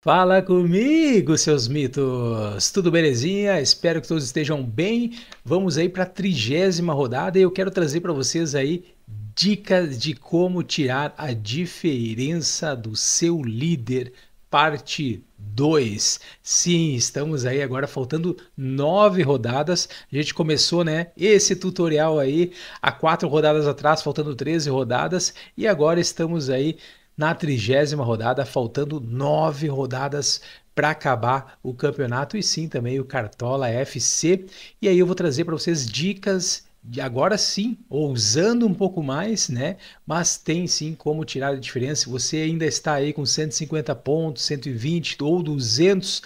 Fala comigo, seus mitos! Tudo belezinha? Espero que todos estejam bem. Vamos aí para a trigésima rodada e eu quero trazer para vocês aí dicas de como tirar a diferença do seu líder, parte 2. Sim, estamos aí agora faltando nove rodadas. A gente começou, né, esse tutorial aí há quatro rodadas atrás, faltando 13 rodadas, e agora estamos aí na trigésima rodada, faltando nove rodadas para acabar o campeonato e sim também o Cartola FC. E aí eu vou trazer para vocês dicas de agora sim, ousando um pouco mais, né? Mas tem sim como tirar a diferença. Se você ainda está aí com 150 pontos, 120 ou 200,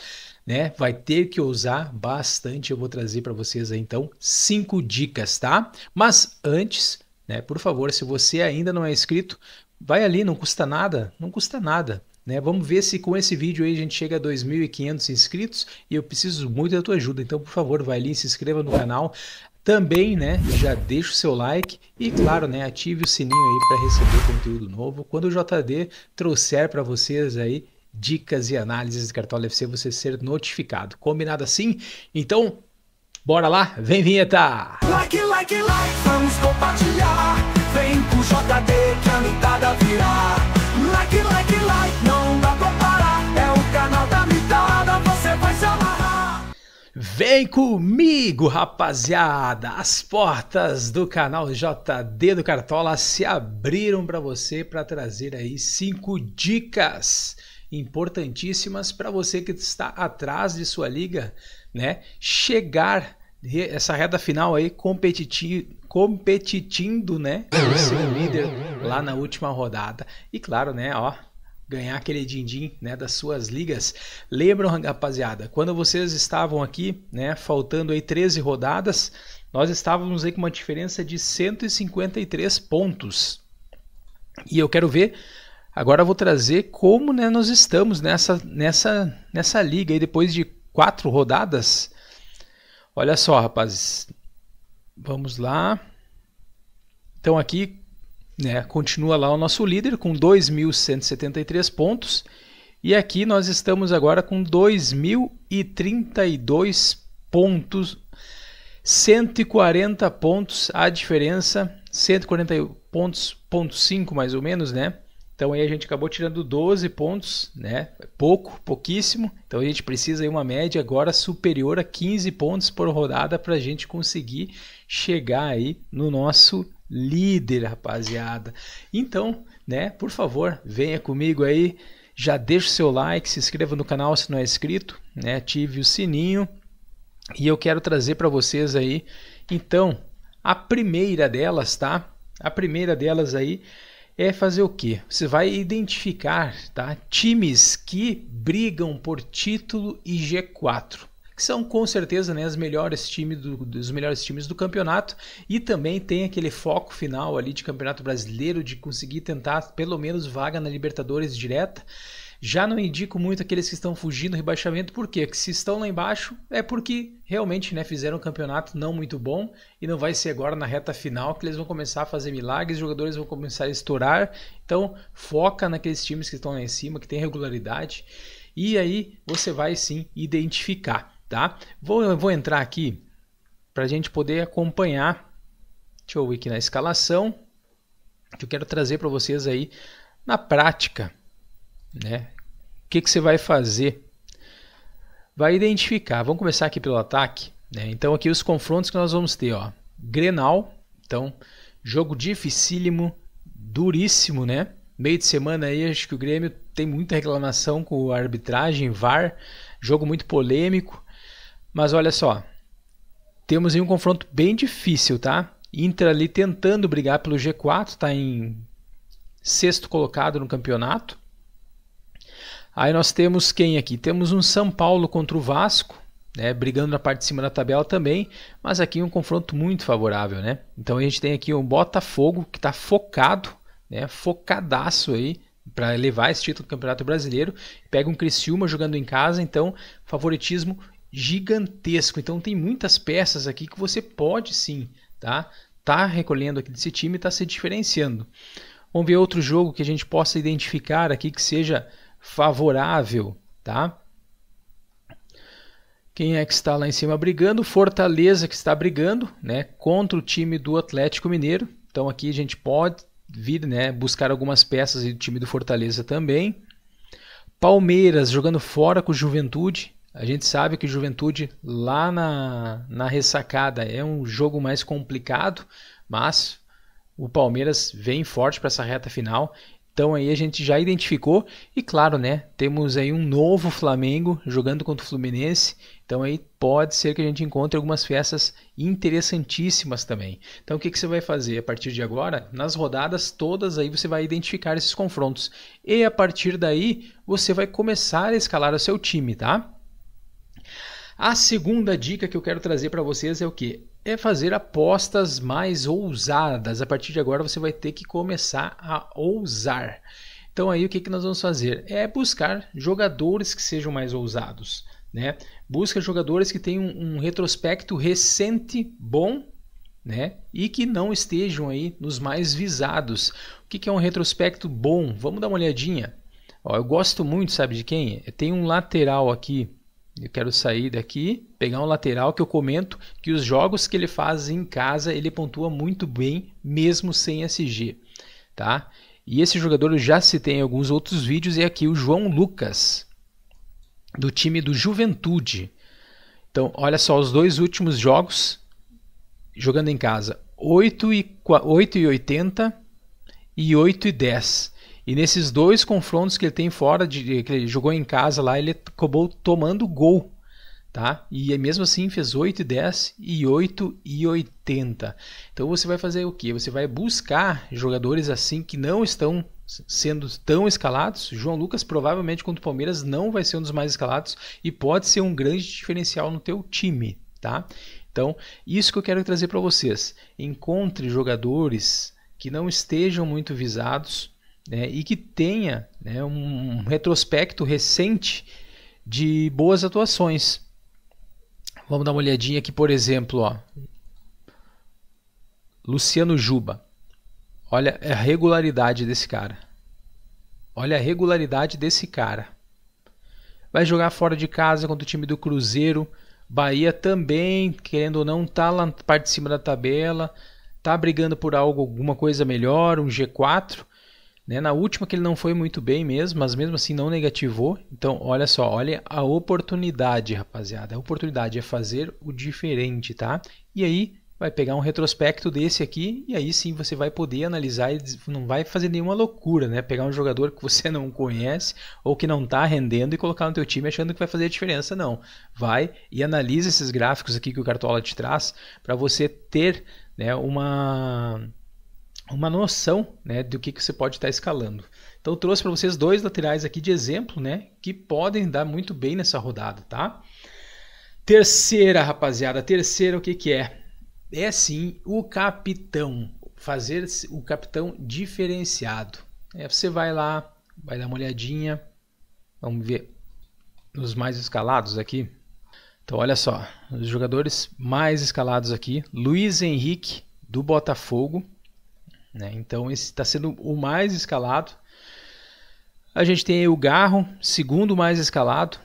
né? Vai ter que ousar bastante. Eu vou trazer para vocês aí, então cinco dicas, tá? Mas antes, né? Por favor, se você ainda não é inscrito, Vai ali, não custa nada, não custa nada. Né? Vamos ver se com esse vídeo aí a gente chega a 2.500 inscritos e eu preciso muito da tua ajuda. Então, por favor, vai ali, se inscreva no canal. Também, né, já deixa o seu like e, claro, né, ative o sininho aí para receber conteúdo novo. Quando o JD trouxer para vocês aí dicas e análises de Cartola FC, você ser notificado. Combinado assim? Então, bora lá? Vem vinheta! Like, like, like, vamos compartilhar. Vem o JD deixando virar Like, like, like, não dá pra parar É o canal da mitada, você vai se amarrar Vem comigo, rapaziada! As portas do canal JD do Cartola se abriram para você para trazer aí cinco dicas importantíssimas para você que está atrás de sua liga, né? Chegar essa reta final aí competitivo, competitindo, né, com seu líder lá na última rodada. E claro, né, ó, ganhar aquele din-din né, das suas ligas. Lembram, rapaziada, quando vocês estavam aqui, né, faltando aí 13 rodadas, nós estávamos aí com uma diferença de 153 pontos. E eu quero ver, agora eu vou trazer como né, nós estamos nessa, nessa, nessa liga aí depois de quatro rodadas. Olha só, rapazes. Vamos lá. Então aqui né, continua lá o nosso líder com 2.173 pontos. E aqui nós estamos agora com 2.032 pontos, 140 pontos a diferença, 140 pontos, ponto 5 mais ou menos, né? Então aí a gente acabou tirando 12 pontos, né? É pouco, pouquíssimo. Então a gente precisa de uma média agora superior a 15 pontos por rodada para a gente conseguir chegar aí no nosso líder, rapaziada. Então, né, por favor, venha comigo aí, já deixa o seu like, se inscreva no canal se não é inscrito, né, ative o sininho e eu quero trazer para vocês aí, então, a primeira delas, tá? A primeira delas aí é fazer o quê? Você vai identificar, tá? Times que brigam por título e G4 que são com certeza né, as melhores time do, dos melhores times do campeonato e também tem aquele foco final ali de campeonato brasileiro de conseguir tentar pelo menos vaga na Libertadores direta. Já não indico muito aqueles que estão fugindo do rebaixamento, por quê? Porque se estão lá embaixo é porque realmente né, fizeram um campeonato não muito bom e não vai ser agora na reta final que eles vão começar a fazer milagres, os jogadores vão começar a estourar. Então foca naqueles times que estão lá em cima, que tem regularidade, e aí você vai sim identificar. Tá? Vou, vou entrar aqui para a gente poder acompanhar. Deixa eu ir aqui na escalação, que eu quero trazer para vocês aí na prática. Né? O que, que você vai fazer? Vai identificar. Vamos começar aqui pelo ataque. Né? Então, aqui os confrontos que nós vamos ter: ó. Grenal, então, jogo dificílimo, duríssimo, né? Meio de semana aí, acho que o Grêmio tem muita reclamação com a arbitragem, VAR, jogo muito polêmico. Mas olha só, temos aí um confronto bem difícil, tá? Inter ali tentando brigar pelo G4, está em sexto colocado no campeonato. Aí nós temos quem aqui? Temos um São Paulo contra o Vasco, né, brigando na parte de cima da tabela também, mas aqui um confronto muito favorável, né? Então a gente tem aqui um Botafogo que está focado, né, focadaço aí para levar esse título do Campeonato Brasileiro, pega um Criciúma jogando em casa, então favoritismo gigantesco. Então tem muitas peças aqui que você pode sim, tá? Tá recolhendo aqui desse time, tá se diferenciando. Vamos ver outro jogo que a gente possa identificar aqui que seja favorável, tá? Quem é que está lá em cima brigando? Fortaleza que está brigando, né, contra o time do Atlético Mineiro. Então aqui a gente pode vir, né, buscar algumas peças do time do Fortaleza também. Palmeiras jogando fora com o Juventude, a gente sabe que Juventude lá na, na ressacada é um jogo mais complicado, mas o Palmeiras vem forte para essa reta final. Então aí a gente já identificou e claro, né, temos aí um novo Flamengo jogando contra o Fluminense. Então aí pode ser que a gente encontre algumas festas interessantíssimas também. Então o que, que você vai fazer a partir de agora? Nas rodadas todas aí você vai identificar esses confrontos e a partir daí você vai começar a escalar o seu time, tá? A segunda dica que eu quero trazer para vocês é o que? É fazer apostas mais ousadas. A partir de agora você vai ter que começar a ousar. Então aí o que, que nós vamos fazer? É buscar jogadores que sejam mais ousados. Né? Busca jogadores que tenham um retrospecto recente bom né? E que não estejam aí nos mais visados. O que, que é um retrospecto bom? Vamos dar uma olhadinha. Ó, eu gosto muito, sabe de quem? Tem um lateral aqui eu quero sair daqui, pegar um lateral que eu comento que os jogos que ele faz em casa ele pontua muito bem, mesmo sem SG. Tá? E esse jogador eu já citei em alguns outros vídeos, é aqui o João Lucas, do time do Juventude. Então, olha só, os dois últimos jogos jogando em casa: 8 e, 8 e 80 e 8 e 10. E nesses dois confrontos que ele tem fora, de, que ele jogou em casa lá, ele acabou tomando gol. Tá? E é mesmo assim fez 8 e 10 e 8 e 80. Então você vai fazer o que? Você vai buscar jogadores assim que não estão sendo tão escalados. João Lucas provavelmente contra o Palmeiras não vai ser um dos mais escalados e pode ser um grande diferencial no teu time, tá? Então, isso que eu quero trazer para vocês. Encontre jogadores que não estejam muito visados né, e que tenha né, um retrospecto recente de boas atuações. Vamos dar uma olhadinha aqui, por exemplo, ó. Luciano Juba. Olha a regularidade desse cara. Olha a regularidade desse cara. Vai jogar fora de casa contra o time do Cruzeiro. Bahia também, querendo ou não, tá lá na parte de cima da tabela. Tá brigando por algo, alguma coisa melhor, um G4. Né? Na última que ele não foi muito bem mesmo, mas mesmo assim não negativou. Então, olha só, olha a oportunidade, rapaziada. A oportunidade é fazer o diferente, tá? E aí vai pegar um retrospecto desse aqui e aí sim você vai poder analisar e não vai fazer nenhuma loucura, né? Pegar um jogador que você não conhece ou que não está rendendo e colocar no teu time achando que vai fazer a diferença, não. Vai e analisa esses gráficos aqui que o Cartola te traz para você ter, né, uma uma noção né, do que, que você pode estar tá escalando. Então, trouxe para vocês dois laterais aqui de exemplo, né, que podem dar muito bem nessa rodada, tá? Terceira, rapaziada, terceira o que, que é? É sim o capitão, fazer o capitão diferenciado. É, você vai lá, vai dar uma olhadinha, vamos ver os mais escalados aqui. Então, olha só, os jogadores mais escalados aqui, Luiz Henrique do Botafogo, né? Então esse está sendo o mais escalado. A gente tem o Garro, segundo mais escalado.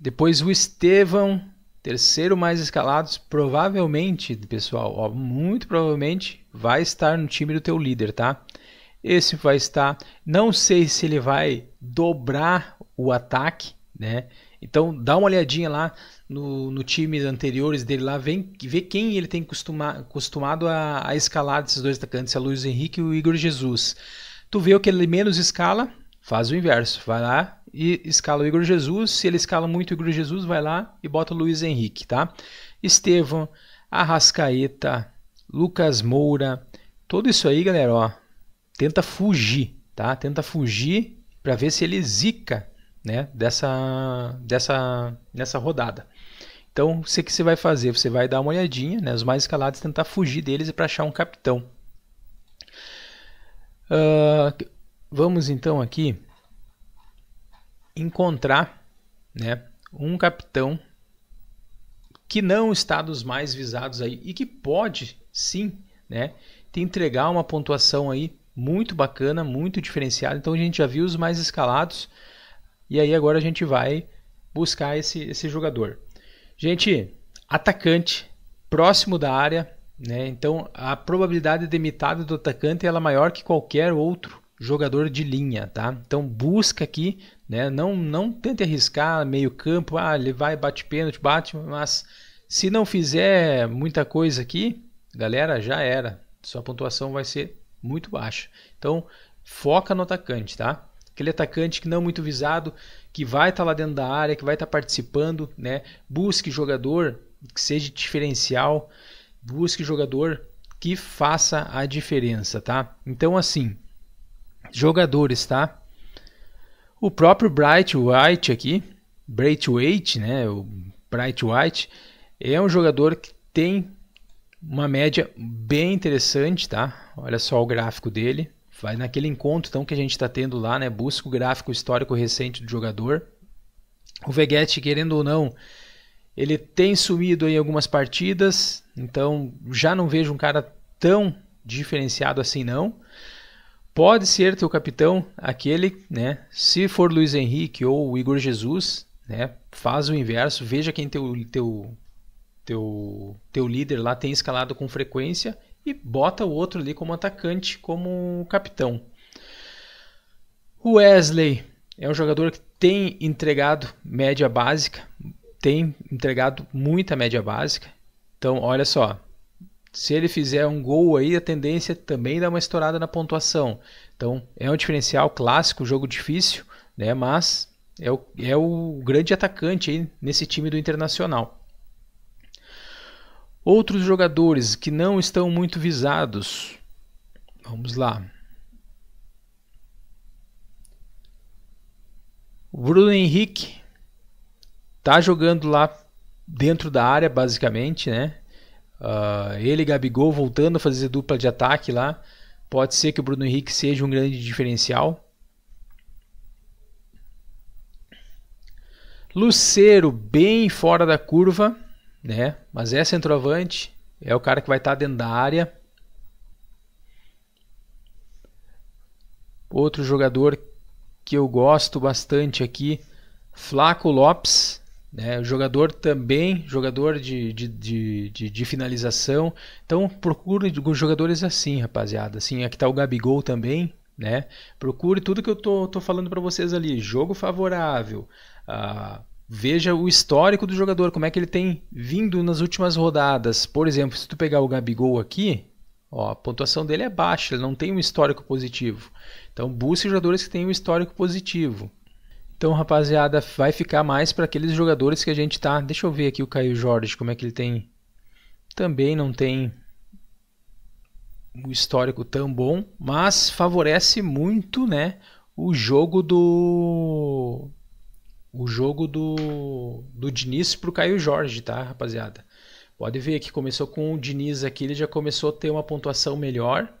Depois o Estevão, terceiro mais escalado. Provavelmente, pessoal, ó, muito provavelmente vai estar no time do teu líder, tá? Esse vai estar. Não sei se ele vai dobrar o ataque, né? Então dá uma olhadinha lá no, no time anteriores dele lá, vem, vê quem ele tem costuma, costumado a, a escalar desses dois atacantes, a é Luiz Henrique e o Igor Jesus. Tu vê o que ele menos escala, faz o inverso, vai lá e escala o Igor Jesus. Se ele escala muito o Igor Jesus, vai lá e bota o Luiz Henrique, tá? Estevão, Arrascaeta, Lucas Moura, tudo isso aí, galera, ó, tenta fugir, tá? Tenta fugir para ver se ele zica né, dessa, dessa, nessa rodada. Então, o que você vai fazer? Você vai dar uma olhadinha, né, os mais escalados, tentar fugir deles e para achar um capitão. Uh, vamos então aqui encontrar né, um capitão que não está dos mais visados aí e que pode sim né, te entregar uma pontuação aí muito bacana, muito diferenciada. Então a gente já viu os mais escalados, e aí agora a gente vai buscar esse, esse jogador. Gente, atacante próximo da área, né? Então a probabilidade de mitada do atacante ela é maior que qualquer outro jogador de linha, tá? Então busca aqui, né? Não não tente arriscar meio campo, ah, ele vai bate pênalti, bate, mas se não fizer muita coisa aqui, galera, já era. Sua pontuação vai ser muito baixa. Então foca no atacante, tá? aquele atacante que não é muito visado, que vai estar tá lá dentro da área, que vai estar tá participando, né? Busque jogador que seja diferencial, busque jogador que faça a diferença, tá? Então assim, jogadores, tá? O próprio Bright White aqui, Bright White, né? O Bright White é um jogador que tem uma média bem interessante, tá? Olha só o gráfico dele. Vai naquele encontro então que a gente está tendo lá, né? Busca o gráfico histórico recente do jogador. O Veguete, querendo ou não, ele tem sumido em algumas partidas, então já não vejo um cara tão diferenciado assim não. Pode ser teu capitão aquele, né? Se for Luiz Henrique ou Igor Jesus, né? Faz o inverso, veja quem teu teu teu, teu líder lá tem escalado com frequência e bota o outro ali como atacante, como capitão. O Wesley é um jogador que tem entregado média básica, tem entregado muita média básica. Então, olha só, se ele fizer um gol aí, a tendência é também dá uma estourada na pontuação. Então, é um diferencial clássico, jogo difícil, né? Mas é o, é o grande atacante aí nesse time do Internacional. Outros jogadores que não estão muito visados. Vamos lá. O Bruno Henrique tá jogando lá dentro da área, basicamente, né? Uh, ele e Gabigol voltando a fazer dupla de ataque lá. Pode ser que o Bruno Henrique seja um grande diferencial. Lucero bem fora da curva né? Mas é centroavante, é o cara que vai estar tá dentro da área. Outro jogador que eu gosto bastante aqui, Flaco Lopes, né? jogador também, jogador de, de, de, de, de finalização. Então procure jogadores assim, rapaziada. Assim, aqui está o Gabigol também, né? Procure tudo que eu tô, tô falando para vocês ali, jogo favorável, ah, veja o histórico do jogador, como é que ele tem vindo nas últimas rodadas. Por exemplo, se tu pegar o Gabigol aqui, ó, a pontuação dele é baixa, ele não tem um histórico positivo. Então busque jogadores que têm um histórico positivo. Então, rapaziada, vai ficar mais para aqueles jogadores que a gente tá. Deixa eu ver aqui o Caio Jorge, como é que ele tem. Também não tem um histórico tão bom, mas favorece muito, né, o jogo do o jogo do, do Diniz pro Caio Jorge, tá, rapaziada? Pode ver que começou com o Diniz aqui, ele já começou a ter uma pontuação melhor.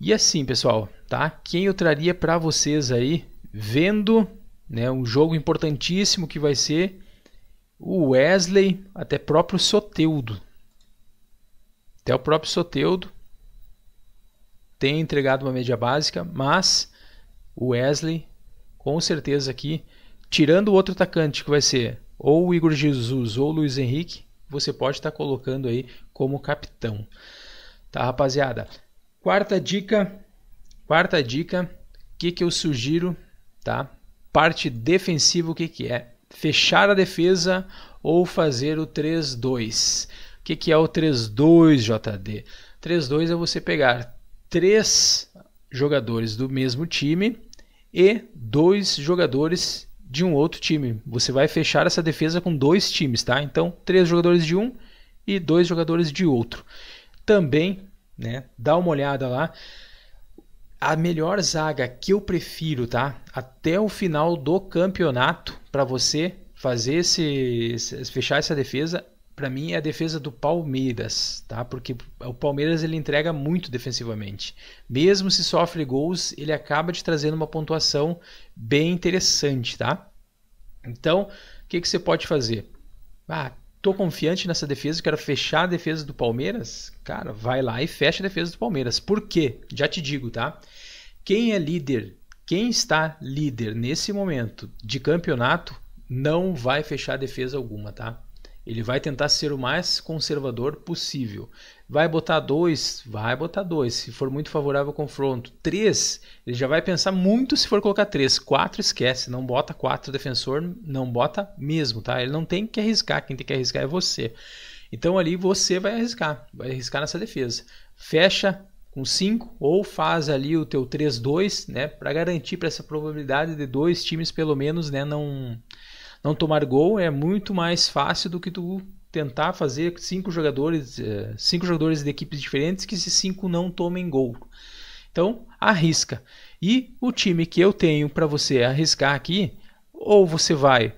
E assim, pessoal, tá? Quem eu traria para vocês aí, vendo, né, um jogo importantíssimo que vai ser o Wesley, até próprio Soteudo. Até o próprio Soteudo tem entregado uma média básica, mas o Wesley, com certeza aqui, tirando o outro atacante que vai ser ou o Igor Jesus ou o Luiz Henrique, você pode estar tá colocando aí como capitão. Tá, rapaziada? Quarta dica, quarta dica, o que, que eu sugiro, tá? Parte defensiva, o que, que é? Fechar a defesa ou fazer o 3-2. O que, que é o 3-2, JD? 3-2 é você pegar três jogadores do mesmo time e dois jogadores de um outro time. Você vai fechar essa defesa com dois times, tá? Então, três jogadores de um e dois jogadores de outro. Também, né, dá uma olhada lá. A melhor zaga que eu prefiro, tá? Até o final do campeonato para você fazer esse fechar essa defesa para mim é a defesa do Palmeiras, tá? Porque o Palmeiras ele entrega muito defensivamente. Mesmo se sofre gols, ele acaba de trazendo uma pontuação bem interessante, tá? Então, o que, que você pode fazer? Ah, tô confiante nessa defesa, quero fechar a defesa do Palmeiras. Cara, vai lá e fecha a defesa do Palmeiras. Por quê? Já te digo, tá? Quem é líder, quem está líder nesse momento de campeonato, não vai fechar defesa alguma, tá? Ele vai tentar ser o mais conservador possível. Vai botar dois, vai botar dois, se for muito favorável ao confronto. Três, ele já vai pensar muito se for colocar três. Quatro, esquece, não bota quatro defensor, não bota mesmo, tá? Ele não tem que arriscar, quem tem que arriscar é você. Então ali você vai arriscar, vai arriscar nessa defesa. Fecha com cinco ou faz ali o teu 3-2, né, para garantir para essa probabilidade de dois times pelo menos, né, não não tomar gol é muito mais fácil do que tu tentar fazer cinco jogadores, eh, cinco jogadores de equipes diferentes que esses cinco não tomem gol. Então, arrisca. E o time que eu tenho para você arriscar aqui, ou você vai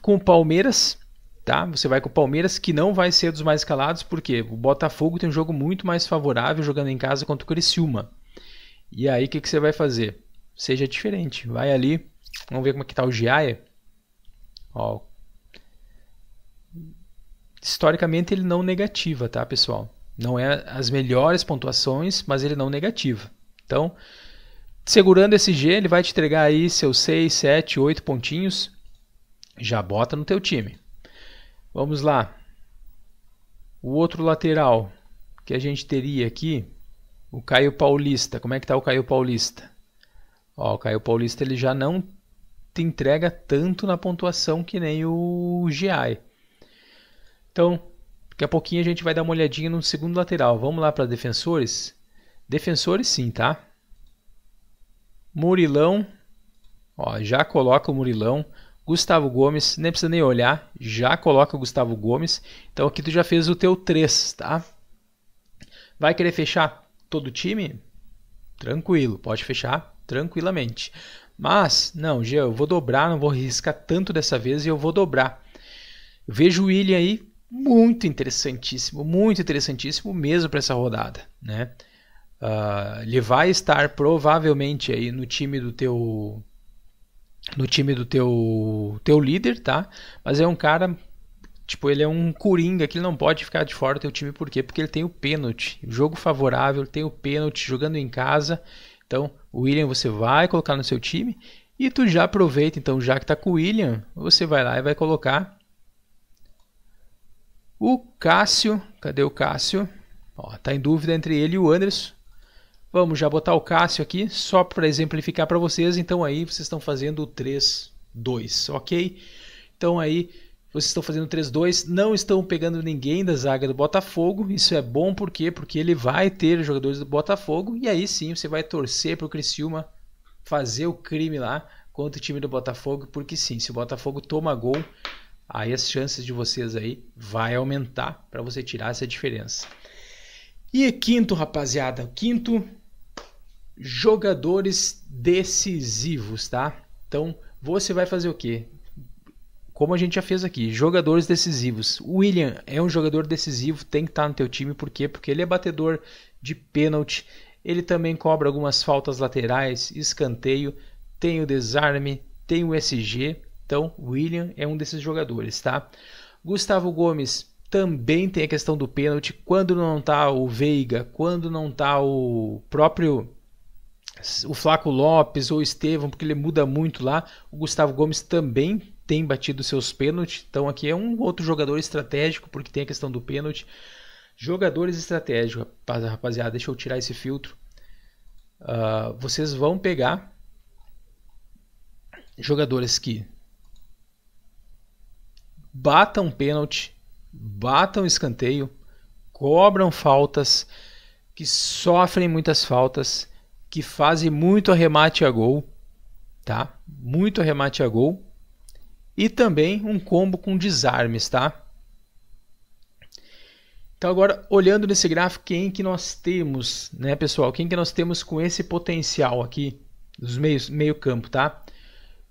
com o Palmeiras, tá? Você vai com o Palmeiras que não vai ser dos mais escalados, porque o Botafogo tem um jogo muito mais favorável jogando em casa contra o Criciúma. E aí o que, que você vai fazer? Seja diferente, vai ali, vamos ver como é que tá o Giaia. Ó, historicamente ele não negativa, tá, pessoal? Não é as melhores pontuações, mas ele não negativa. Então, segurando esse G, ele vai te entregar aí seus 6, 7, 8 pontinhos. Já bota no teu time. Vamos lá. O outro lateral que a gente teria aqui, o Caio Paulista. Como é que tá o Caio Paulista? Ó, o Caio Paulista ele já não te entrega tanto na pontuação que nem o GI. Então, daqui a pouquinho a gente vai dar uma olhadinha no segundo lateral. Vamos lá para defensores? Defensores sim, tá? Murilão, ó, já coloca o Murilão. Gustavo Gomes, nem precisa nem olhar, já coloca o Gustavo Gomes. Então aqui tu já fez o teu 3, tá? Vai querer fechar todo o time? Tranquilo, pode fechar tranquilamente. Mas, não, Gê, eu vou dobrar, não vou riscar tanto dessa vez e eu vou dobrar. Eu vejo o William aí muito interessantíssimo, muito interessantíssimo mesmo para essa rodada, né? Uh, ele vai estar provavelmente aí no time do teu no time do teu teu líder, tá? Mas é um cara tipo ele é um coringa que ele não pode ficar de fora do teu time por quê? Porque ele tem o pênalti, jogo favorável, tem o pênalti jogando em casa então, o William você vai colocar no seu time e tu já aproveita, então, já que está com o William, você vai lá e vai colocar o Cássio. Cadê o Cássio? Ó, tá em dúvida entre ele e o Anderson. Vamos já botar o Cássio aqui, só para exemplificar para vocês. Então aí vocês estão fazendo o 3, 2, ok? Então aí vocês estão fazendo 3-2, não estão pegando ninguém da zaga do Botafogo. Isso é bom por quê? Porque ele vai ter jogadores do Botafogo e aí sim você vai torcer para o Criciúma fazer o crime lá contra o time do Botafogo, porque sim, se o Botafogo toma gol, aí as chances de vocês aí vai aumentar para você tirar essa diferença. E quinto, rapaziada, quinto jogadores decisivos, tá? Então, você vai fazer o quê? como a gente já fez aqui, jogadores decisivos. O William é um jogador decisivo, tem que estar no teu time, por quê? Porque ele é batedor de pênalti, ele também cobra algumas faltas laterais, escanteio, tem o desarme, tem o SG. Então, o William é um desses jogadores, tá? Gustavo Gomes também tem a questão do pênalti, quando não tá o Veiga, quando não tá o próprio o Flaco Lopes ou o Estevam, porque ele muda muito lá, o Gustavo Gomes também tem batido seus pênaltis. Então aqui é um outro jogador estratégico, porque tem a questão do pênalti. Jogadores estratégicos, rapaziada, deixa eu tirar esse filtro. Uh, vocês vão pegar jogadores que batam pênalti, batam escanteio, cobram faltas, que sofrem muitas faltas, que fazem muito arremate a gol, tá? Muito arremate a gol e também um combo com desarmes, tá? Então agora olhando nesse gráfico, quem que nós temos, né, pessoal? Quem que nós temos com esse potencial aqui dos meios, meio campo, tá?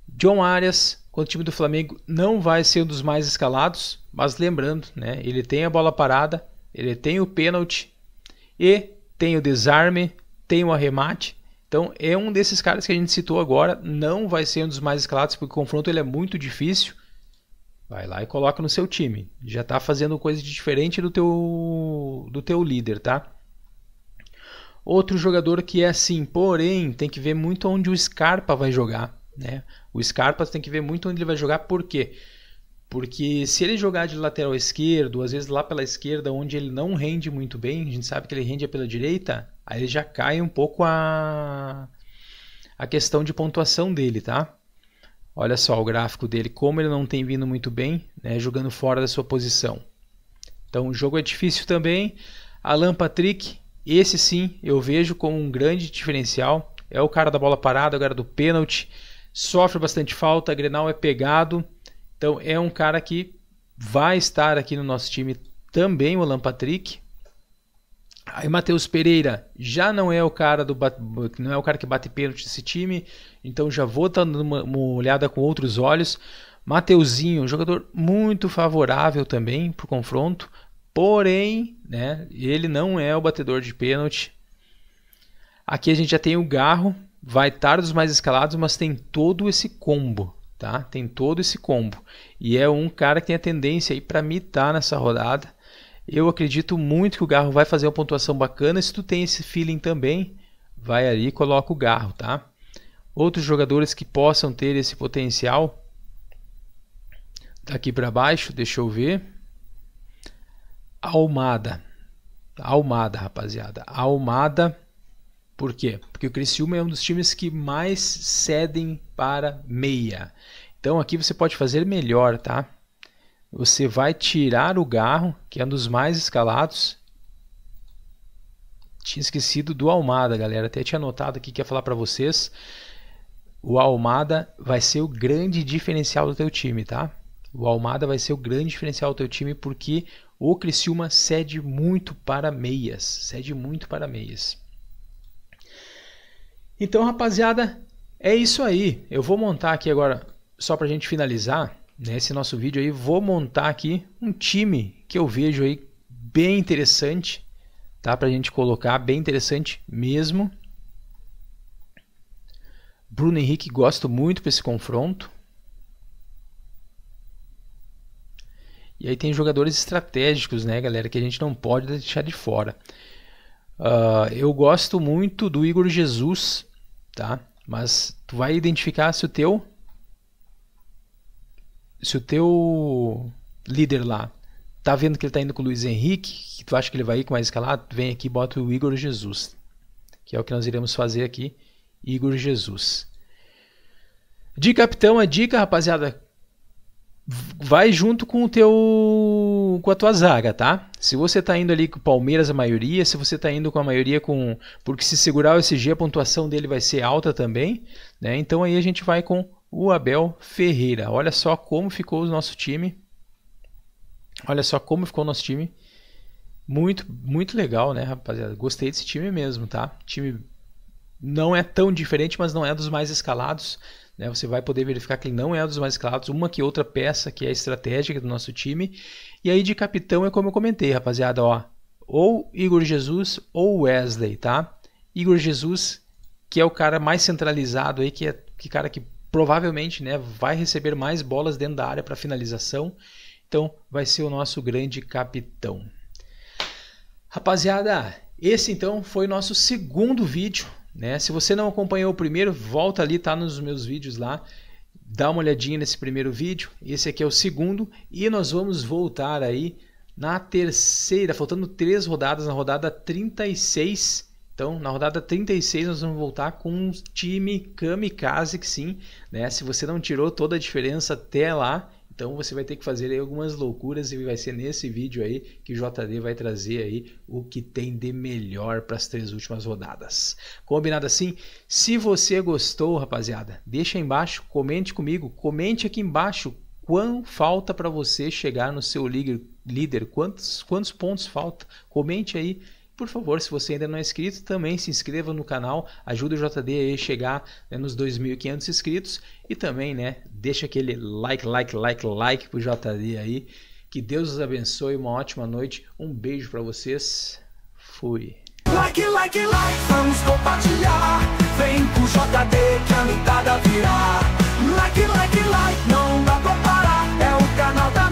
John Arias, com o time do Flamengo, não vai ser um dos mais escalados, mas lembrando, né, ele tem a bola parada, ele tem o pênalti e tem o desarme, tem o arremate então, é um desses caras que a gente citou agora, não vai ser um dos mais escalados, porque o confronto ele é muito difícil. Vai lá e coloca no seu time. Já está fazendo coisa diferente do teu, do teu líder, tá? Outro jogador que é assim, porém, tem que ver muito onde o Scarpa vai jogar, né? O Scarpa tem que ver muito onde ele vai jogar, por quê? Porque porque se ele jogar de lateral esquerdo, às vezes lá pela esquerda, onde ele não rende muito bem, a gente sabe que ele rende é pela direita, aí ele já cai um pouco a, a questão de pontuação dele, tá? Olha só o gráfico dele, como ele não tem vindo muito bem, né, jogando fora da sua posição. Então o jogo é difícil também. Alan Patrick, esse sim eu vejo como um grande diferencial. É o cara da bola parada, o cara do pênalti. Sofre bastante falta, Grenal é pegado. Então é um cara que vai estar aqui no nosso time também, o Alan Patrick. Aí Matheus Pereira já não é o cara do não é o cara que bate pênalti desse time, então já vou dando uma, uma olhada com outros olhos. Mateuzinho, jogador muito favorável também para o confronto, porém, né, ele não é o batedor de pênalti. Aqui a gente já tem o Garro, vai estar dos mais escalados, mas tem todo esse combo tá? Tem todo esse combo. E é um cara que tem a tendência aí para mitar nessa rodada. Eu acredito muito que o Garro vai fazer uma pontuação bacana. Se tu tem esse feeling também, vai ali e coloca o Garro, tá? Outros jogadores que possam ter esse potencial daqui para baixo, deixa eu ver. Almada. Almada, rapaziada. Almada por quê? Porque o Criciúma é um dos times que mais cedem para meia. Então aqui você pode fazer melhor, tá? Você vai tirar o Garro, que é um dos mais escalados. Tinha esquecido do Almada, galera. Até tinha anotado aqui que ia falar para vocês. O Almada vai ser o grande diferencial do teu time, tá? O Almada vai ser o grande diferencial do teu time porque o Criciúma cede muito para meias, cede muito para meias. Então, rapaziada, é isso aí. Eu vou montar aqui agora, só para a gente finalizar né, esse nosso vídeo aí, vou montar aqui um time que eu vejo aí bem interessante, tá? Para a gente colocar, bem interessante mesmo. Bruno Henrique gosto muito desse esse confronto. E aí tem jogadores estratégicos, né, galera, que a gente não pode deixar de fora. Uh, eu gosto muito do Igor Jesus, tá? Mas tu vai identificar se o teu se o teu líder lá tá vendo que ele tá indo com o Luiz Henrique, que tu acha que ele vai ir com mais escalado, vem aqui e bota o Igor Jesus, que é o que nós iremos fazer aqui, Igor Jesus. De capitão a dica, rapaziada, vai junto com o teu com a tua zaga, tá? Se você tá indo ali com o Palmeiras a maioria, se você tá indo com a maioria com porque se segurar o SG a pontuação dele vai ser alta também, né? Então aí a gente vai com o Abel Ferreira. Olha só como ficou o nosso time. Olha só como ficou o nosso time. Muito muito legal, né, rapaziada? Gostei desse time mesmo, tá? Time não é tão diferente, mas não é dos mais escalados. Né? Você vai poder verificar que ele não é um dos mais escalados, uma que outra peça que é estratégica do nosso time. E aí de capitão é como eu comentei, rapaziada, ó, ou Igor Jesus ou Wesley, tá? Igor Jesus, que é o cara mais centralizado aí, que é que cara que provavelmente, né, vai receber mais bolas dentro da área para finalização. Então, vai ser o nosso grande capitão. Rapaziada, esse então foi nosso segundo vídeo né? Se você não acompanhou o primeiro, volta ali, tá nos meus vídeos lá. Dá uma olhadinha nesse primeiro vídeo. Esse aqui é o segundo e nós vamos voltar aí na terceira, faltando três rodadas, na rodada 36. Então, na rodada 36, nós vamos voltar com um time kamikaze, que sim, né? Se você não tirou toda a diferença até lá, então você vai ter que fazer aí algumas loucuras e vai ser nesse vídeo aí que o JD vai trazer aí o que tem de melhor para as três últimas rodadas. Combinado assim? Se você gostou, rapaziada, deixa aí embaixo, comente comigo, comente aqui embaixo quão falta para você chegar no seu líder, quantos, quantos pontos falta. Comente aí por favor, se você ainda não é inscrito, também se inscreva no canal, ajuda o JD a chegar né, nos 2.500 inscritos e também, né, deixa aquele like, like, like, like pro JD aí. Que Deus os abençoe, uma ótima noite, um beijo para vocês, fui. Like, like, like, vamos compartilhar, vem JD que a Like, like, like, não dá pra parar, é o canal da